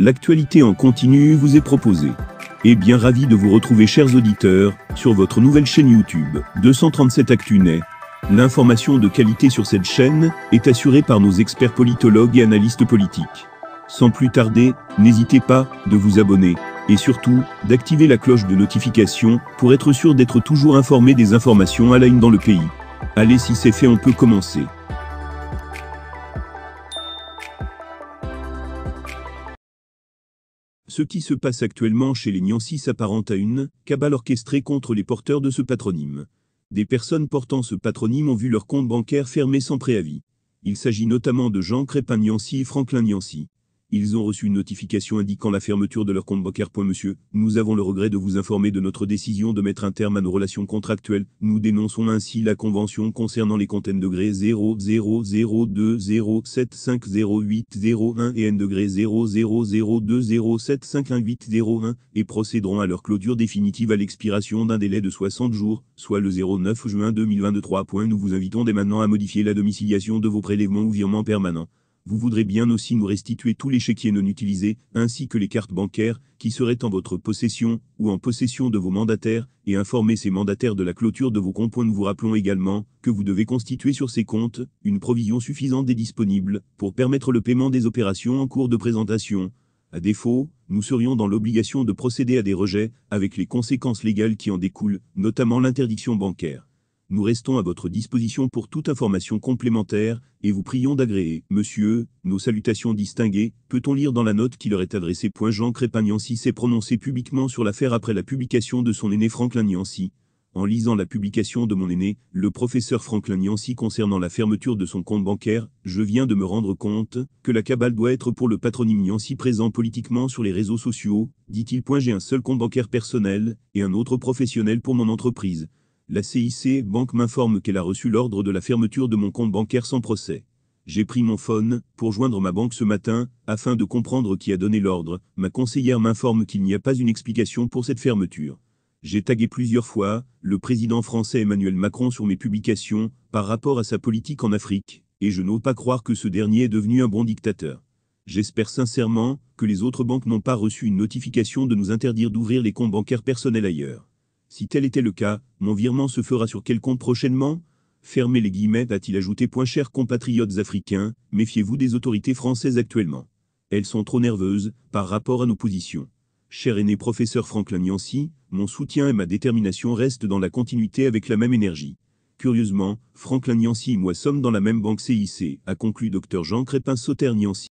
L'actualité en continu vous est proposée. Et bien ravi de vous retrouver chers auditeurs, sur votre nouvelle chaîne YouTube, 237 ActuNet. L'information de qualité sur cette chaîne est assurée par nos experts politologues et analystes politiques. Sans plus tarder, n'hésitez pas de vous abonner et surtout d'activer la cloche de notification pour être sûr d'être toujours informé des informations à la une dans le pays. Allez si c'est fait on peut commencer. Ce qui se passe actuellement chez les Niancy s'apparente à une cabale orchestrée contre les porteurs de ce patronyme. Des personnes portant ce patronyme ont vu leur compte bancaire fermé sans préavis. Il s'agit notamment de Jean Crépin Niancy et Franklin Niancy. Ils ont reçu une notification indiquant la fermeture de leur compte bancaire. Monsieur, nous avons le regret de vous informer de notre décision de mettre un terme à nos relations contractuelles. Nous dénonçons ainsi la convention concernant les comptes N degré 00020750801 et N degré et procéderons à leur clôture définitive à l'expiration d'un délai de 60 jours, soit le 09 juin 2023. Nous vous invitons dès maintenant à modifier la domiciliation de vos prélèvements ou virements permanents vous voudrez bien aussi nous restituer tous les chéquiers non utilisés, ainsi que les cartes bancaires, qui seraient en votre possession ou en possession de vos mandataires, et informer ces mandataires de la clôture de vos comptes. Nous vous rappelons également que vous devez constituer sur ces comptes une provision suffisante des disponibles pour permettre le paiement des opérations en cours de présentation. À défaut, nous serions dans l'obligation de procéder à des rejets, avec les conséquences légales qui en découlent, notamment l'interdiction bancaire nous restons à votre disposition pour toute information complémentaire, et vous prions d'agréer, monsieur, nos salutations distinguées, peut-on lire dans la note qui leur est adressée. Jean Crépin s'est prononcé publiquement sur l'affaire après la publication de son aîné Franklin Niancy. En lisant la publication de mon aîné, le professeur Franklin Niancy concernant la fermeture de son compte bancaire, je viens de me rendre compte que la cabale doit être pour le patronyme Niancy présent politiquement sur les réseaux sociaux, dit-il. J'ai un seul compte bancaire personnel et un autre professionnel pour mon entreprise. La CIC Banque m'informe qu'elle a reçu l'ordre de la fermeture de mon compte bancaire sans procès. J'ai pris mon phone pour joindre ma banque ce matin afin de comprendre qui a donné l'ordre. Ma conseillère m'informe qu'il n'y a pas une explication pour cette fermeture. J'ai tagué plusieurs fois le président français Emmanuel Macron sur mes publications par rapport à sa politique en Afrique, et je n'ose pas croire que ce dernier est devenu un bon dictateur. J'espère sincèrement que les autres banques n'ont pas reçu une notification de nous interdire d'ouvrir les comptes bancaires personnels ailleurs. Si tel était le cas, mon virement se fera sur quel compte prochainement Fermez les guillemets, a-t-il ajouté. Point chers compatriotes africains, méfiez-vous des autorités françaises actuellement. Elles sont trop nerveuses par rapport à nos positions. Cher aîné professeur Franklin Yancy, mon soutien et ma détermination restent dans la continuité avec la même énergie. Curieusement, Franklin Yancy et moi sommes dans la même banque CIC, a conclu Dr Jean Crépin Sauter Yancy.